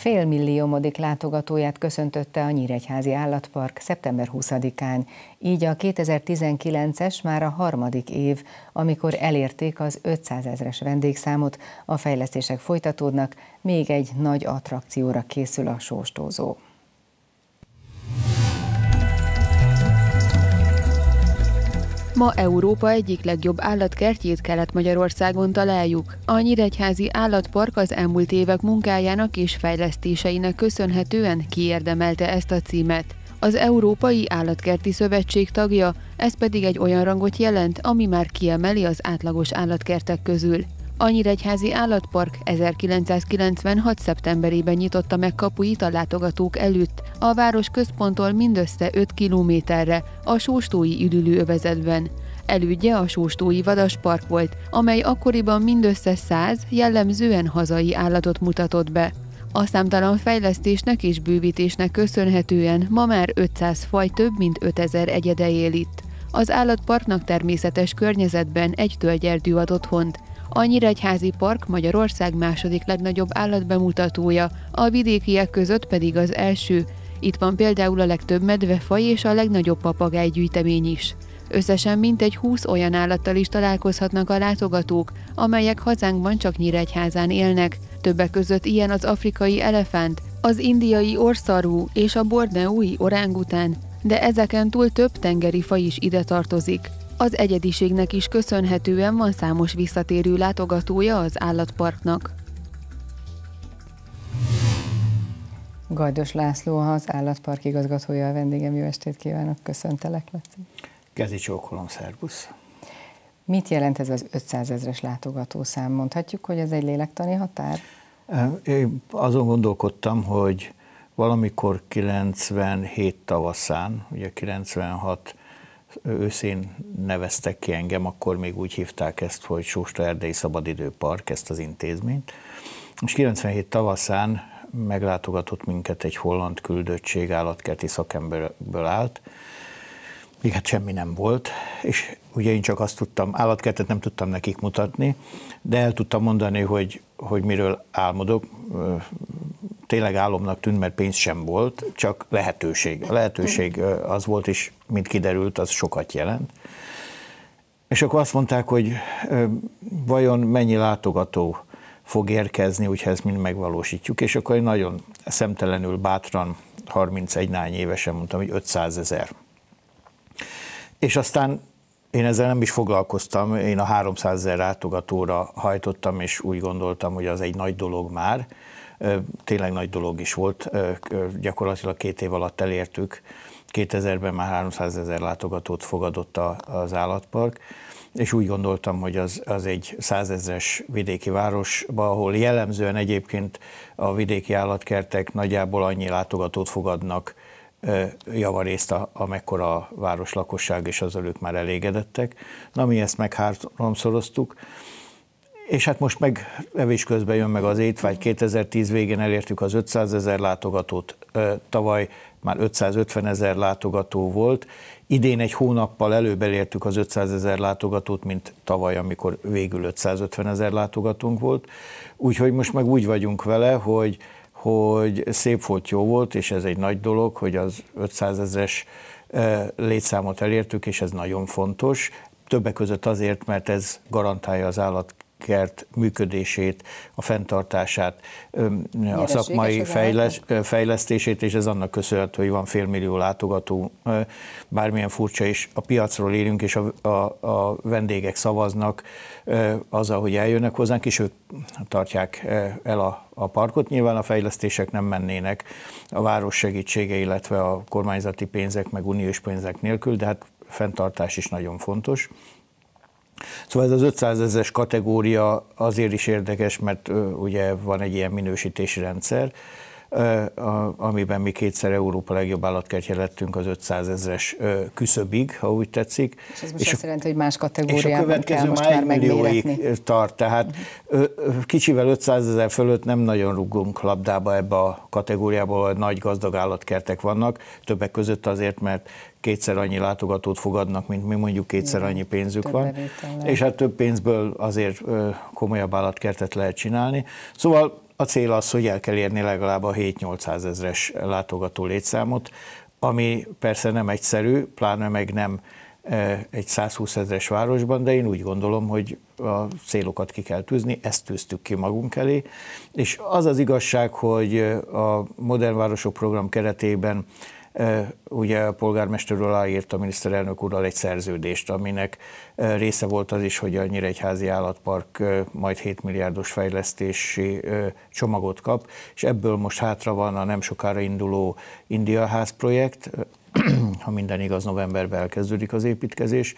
félmilliómodik látogatóját köszöntötte a Nyíregyházi Állatpark szeptember 20-án. Így a 2019-es már a harmadik év, amikor elérték az 500 ezres vendégszámot, a fejlesztések folytatódnak, még egy nagy attrakcióra készül a sóstózó. Ma Európa egyik legjobb állatkertjét Kelet-Magyarországon találjuk. A Nyíregyházi Állatpark az elmúlt évek munkájának és fejlesztéseinek köszönhetően kiérdemelte ezt a címet. Az Európai Állatkerti Szövetség tagja, ez pedig egy olyan rangot jelent, ami már kiemeli az átlagos állatkertek közül. A Nyíregyházi Állatpark 1996. szeptemberében nyitotta meg kapuit a látogatók előtt, a város központtól mindössze 5 kilométerre, a Sóstói üdülőövezetben. Elődje a Sóstói Vadaspark volt, amely akkoriban mindössze 100 jellemzően hazai állatot mutatott be. A számtalan fejlesztésnek és bővítésnek köszönhetően ma már 500 faj több mint 5000 egyede él itt. Az állatparknak természetes környezetben egy tölgyerdű ad otthont, a Nyíregyházi Park Magyarország második legnagyobb állatbemutatója, a vidékiek között pedig az első. Itt van például a legtöbb medvefaj és a legnagyobb papagájgyűjtemény is. Összesen mintegy 20 olyan állattal is találkozhatnak a látogatók, amelyek hazánkban csak Nyíregyházán élnek. Többek között ilyen az afrikai elefánt, az indiai orszarú és a borneói orángután, de ezeken túl több tengeri faj is ide tartozik. Az egyediségnek is köszönhetően van számos visszatérő látogatója az állatparknak. Gajdos László, az állatpark igazgatója a vendégem. Jó estét kívánok, köszöntelek, Laci. Kezi csókolom, szervusz. Mit jelent ez az 500 ezres látogatószám? Mondhatjuk, hogy ez egy lélektani határ? Én azon gondolkodtam, hogy valamikor 97 tavaszán, ugye 96 őszén neveztek ki engem, akkor még úgy hívták ezt, hogy Sósta Erdei Szabadidőpark, ezt az intézményt. És 97 tavaszán meglátogatott minket egy holland küldöttség, állatkerti szakemberből állt, még hát semmi nem volt, és ugye én csak azt tudtam, állatkertet nem tudtam nekik mutatni, de el tudtam mondani, hogy, hogy miről álmodok, tényleg álomnak tűnt, mert pénz sem volt, csak lehetőség. A lehetőség az volt, és mint kiderült, az sokat jelent. És akkor azt mondták, hogy vajon mennyi látogató fog érkezni, hogyha ezt mind megvalósítjuk. És akkor én nagyon szemtelenül, bátran, 31 évesen mondtam, hogy 500 ezer. És aztán én ezzel nem is foglalkoztam, én a 300 ezer látogatóra hajtottam, és úgy gondoltam, hogy az egy nagy dolog már, tényleg nagy dolog is volt, gyakorlatilag két év alatt elértük, 2000-ben már 300 ezer látogatót fogadott a, az állatpark, és úgy gondoltam, hogy az, az egy százezres vidéki városba, ahol jellemzően egyébként a vidéki állatkertek nagyjából annyi látogatót fogadnak javarészt, amekkora a város lakosság, és az ők már elégedettek. Na, mi ezt meg háromszoroztuk, és hát most meg evés közben jön meg az étvágy. 2010 végén elértük az 500 ezer látogatót, tavaly már 550 ezer látogató volt. Idén egy hónappal előbb elértük az 500 ezer látogatót, mint tavaly, amikor végül 550 ezer látogatónk volt. Úgyhogy most meg úgy vagyunk vele, hogy, hogy szép volt, jó volt, és ez egy nagy dolog, hogy az 500 ezeres létszámot elértük, és ez nagyon fontos. Többek között azért, mert ez garantálja az állat kert működését, a fenntartását, a szakmai fejlesz, fejlesztését, és ez annak köszönhető, hogy van félmillió látogató, bármilyen furcsa is, a piacról élünk, és a, a, a vendégek szavaznak azzal, hogy eljönnek hozzánk, és ők tartják el a, a parkot. Nyilván a fejlesztések nem mennének a város segítsége, illetve a kormányzati pénzek, meg uniós pénzek nélkül, de hát fenntartás is nagyon fontos. Szóval ez az 500 ezeres kategória azért is érdekes, mert ugye van egy ilyen minősítési rendszer, amiben mi kétszer Európa legjobb állatkertje lettünk az 500 ezres küszöbig, ha úgy tetszik. És ez most és azt jelenti, hogy más kategóriában és a következő kell most már millióig tart, tehát kicsivel 500 ezer fölött nem nagyon rugunk labdába ebbe a kategóriába, ahol nagy gazdag állatkertek vannak, többek között azért, mert kétszer annyi látogatót fogadnak, mint mi mondjuk kétszer annyi pénzük több van, és hát több pénzből azért komolyabb állatkertet lehet csinálni. Szóval a cél az, hogy el kell érni legalább a 7-800 ezres látogató létszámot, ami persze nem egyszerű, pláne meg nem e, egy 120 ezres városban, de én úgy gondolom, hogy a célokat ki kell tűzni, ezt tűztük ki magunk elé, és az az igazság, hogy a Modern Városok Program keretében ugye a polgármester aláírt a miniszterelnök úrral egy szerződést, aminek része volt az is, hogy a Nyíregyházi Állatpark majd 7 milliárdos fejlesztési csomagot kap, és ebből most hátra van a nem sokára induló Indiaház Ház projekt, ha minden igaz, novemberben elkezdődik az építkezés,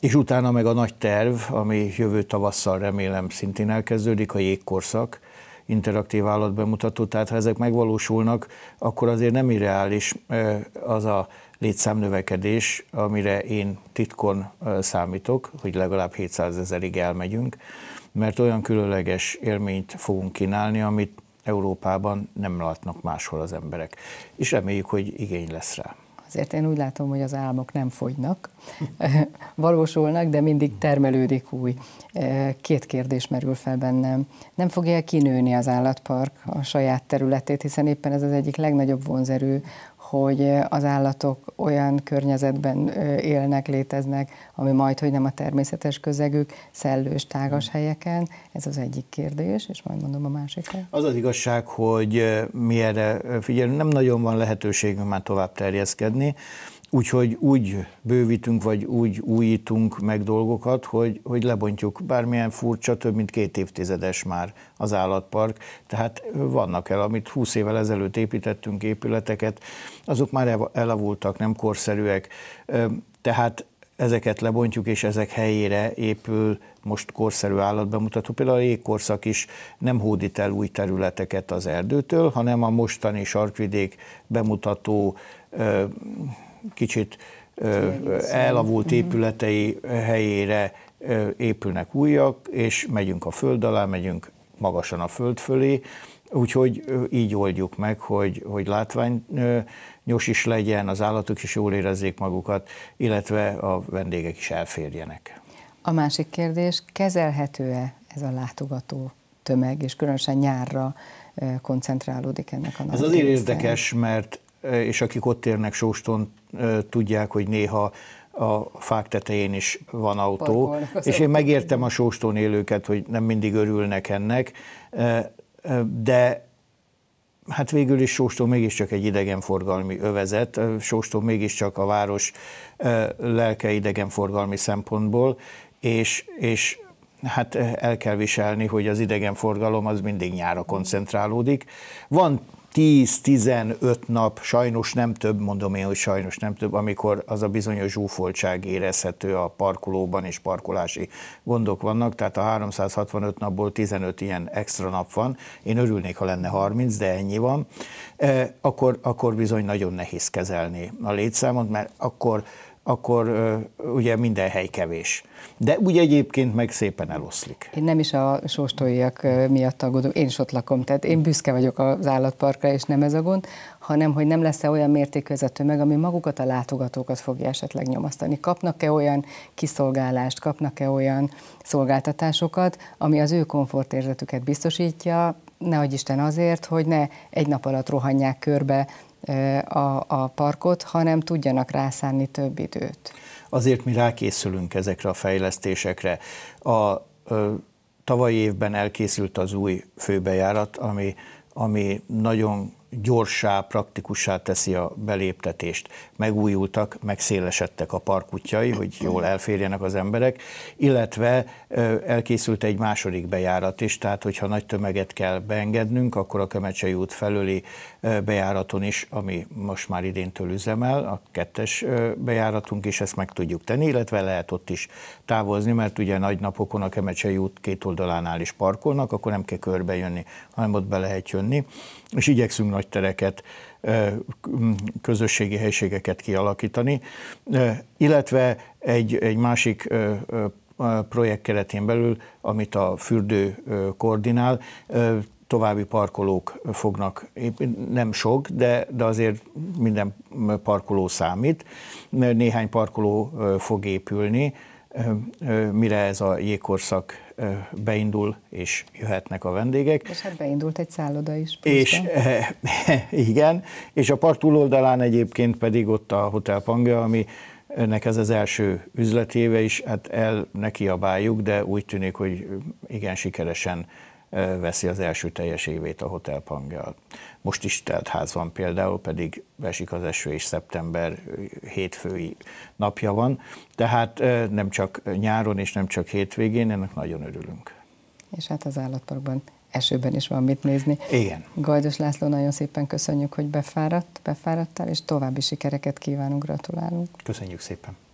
és utána meg a nagy terv, ami jövő tavasszal remélem szintén elkezdődik, a jégkorszak, interaktív állatbemutató, tehát ha ezek megvalósulnak, akkor azért nem irreális az a létszámnövekedés, amire én titkon számítok, hogy legalább 700 ezerig elmegyünk, mert olyan különleges élményt fogunk kínálni, amit Európában nem látnak máshol az emberek. És reméljük, hogy igény lesz rá azért én úgy látom, hogy az álmok nem fogynak, valósulnak, de mindig termelődik új. Két kérdés merül fel bennem. Nem fogja kinőni az állatpark a saját területét, hiszen éppen ez az egyik legnagyobb vonzerő hogy az állatok olyan környezetben élnek, léteznek, ami majd, hogy nem a természetes közegük, szellős, tágas hmm. helyeken. Ez az egyik kérdés, és majd mondom a másikat. Az az igazság, hogy mi erre figyelünk, nem nagyon van lehetőségünk már tovább terjeszkedni. Úgyhogy úgy bővítünk, vagy úgy újítunk meg dolgokat, hogy, hogy lebontjuk bármilyen furcsa, több mint két évtizedes már az állatpark. Tehát vannak el, amit 20 évvel ezelőtt építettünk épületeket, azok már elavultak, nem korszerűek. Tehát ezeket lebontjuk, és ezek helyére épül most korszerű állatbemutató. Például a jégkorszak is nem hódít el új területeket az erdőtől, hanem a mostani sarkvidék bemutató kicsit elavult mhm. épületei helyére épülnek újak, és megyünk a föld alá, megyünk magasan a föld fölé, úgyhogy így oldjuk meg, hogy, hogy látványos nyos is legyen, az állatok is jól érezzék magukat, illetve a vendégek is elférjenek. A másik kérdés, kezelhető-e ez a látogató tömeg, és különösen nyárra koncentrálódik ennek a nagy Ez azért érdekes, mert és akik ott érnek Sóston, tudják, hogy néha a fák tetején is van autó, és én megértem a sóston élőket, hogy nem mindig örülnek ennek, de hát végül is Sóston mégiscsak egy idegenforgalmi övezet, Sóston mégiscsak a város lelke idegenforgalmi szempontból, és, és hát el kell viselni, hogy az idegenforgalom az mindig nyára koncentrálódik. Van 10-15 nap, sajnos nem több, mondom én, hogy sajnos nem több, amikor az a bizonyos zsúfoltság érezhető a parkolóban és parkolási gondok vannak, tehát a 365 napból 15 ilyen extra nap van, én örülnék, ha lenne 30, de ennyi van, eh, akkor, akkor bizony nagyon nehéz kezelni a létszámot, mert akkor akkor ugye minden hely kevés. De úgy egyébként meg szépen eloszlik. Én nem is a sóstóiak miatt aggódom, én is ott lakom, tehát én büszke vagyok az állatparkra, és nem ez a gond, hanem hogy nem lesz-e olyan mértékű ez a tömeg, ami magukat a látogatókat fogja esetleg nyomasztani. Kapnak-e olyan kiszolgálást, kapnak-e olyan szolgáltatásokat, ami az ő komfortérzetüket biztosítja, nehogy Isten azért, hogy ne egy nap alatt rohanják körbe a, a parkot, hanem tudjanak rászánni több időt. Azért mi rákészülünk ezekre a fejlesztésekre. A ö, tavalyi évben elkészült az új főbejárat, ami, ami nagyon gyorsá, praktikussá teszi a beléptetést. Megújultak, megszélesedtek a parkutjai, hogy jól elférjenek az emberek, illetve elkészült egy második bejárat is, tehát hogyha nagy tömeget kell beengednünk, akkor a Kömecsei út felőli bejáraton is, ami most már idéntől üzemel, a kettes bejáratunk is, ezt meg tudjuk tenni, illetve lehet ott is távozni, mert ugye nagy napokon a Kömecsei út két oldalánál is parkolnak, akkor nem kell körbejönni, hanem ott be lehet jönni, és igyekszünk nagy tereket, közösségi helységeket kialakítani, illetve egy, egy másik projekt keretén belül, amit a fürdő koordinál, további parkolók fognak, nem sok, de, de azért minden parkoló számít. Néhány parkoló fog épülni, mire ez a jégkorszak beindul, és jöhetnek a vendégek. És hát beindult egy szálloda is. Pluszban. És e, igen, és a part túloldalán egyébként pedig ott a Hotel Pange, ami ennek ez az első üzletéve is, hát el ne kiabáljuk, de úgy tűnik, hogy igen sikeresen veszi az első teljes évét a Hotel Pangjal. Most is telt ház van például, pedig esik az eső és szeptember hétfői napja van, tehát nem csak nyáron és nem csak hétvégén, ennek nagyon örülünk. És hát az állatparkban esőben is van mit nézni. Igen. Gajdos László, nagyon szépen köszönjük, hogy befáradt, befáradtál, és további sikereket kívánunk, gratulálunk. Köszönjük szépen.